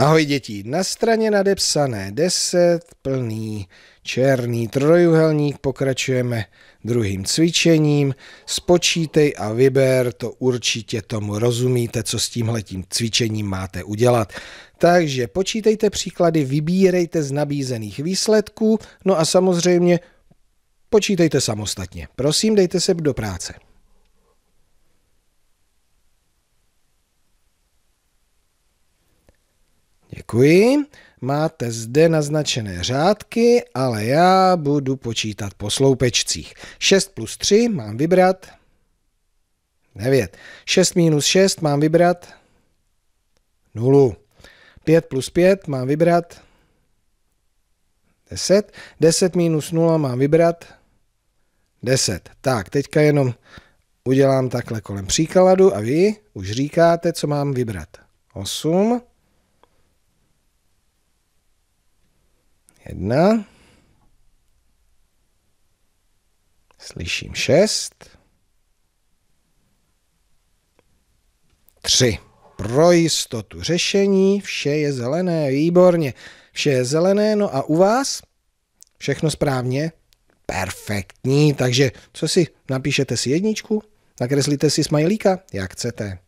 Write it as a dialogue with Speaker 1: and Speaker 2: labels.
Speaker 1: Ahoj děti, na straně nadepsané 10 plný černý trojuhelník pokračujeme druhým cvičením. Spočítej a vyber, to určitě tomu rozumíte, co s tímhletím cvičením máte udělat. Takže počítejte příklady, vybírejte z nabízených výsledků, no a samozřejmě počítejte samostatně. Prosím, dejte se do práce. Děkuji. Máte zde naznačené řádky, ale já budu počítat po sloupečcích. 6 plus 3 mám vybrat 9. 6 minus 6 mám vybrat 0. 5 plus 5 mám vybrat 10. 10 minus 0 mám vybrat 10. Tak, teďka jenom udělám takhle kolem příkladu a vy už říkáte, co mám vybrat. 8. Jedna. Slyším šest. Tři. Pro jistotu řešení vše je zelené, výborně. Vše je zelené, no a u vás? Všechno správně? Perfektní, takže co si, napíšete si jedničku, nakreslíte si smajlíka, jak chcete.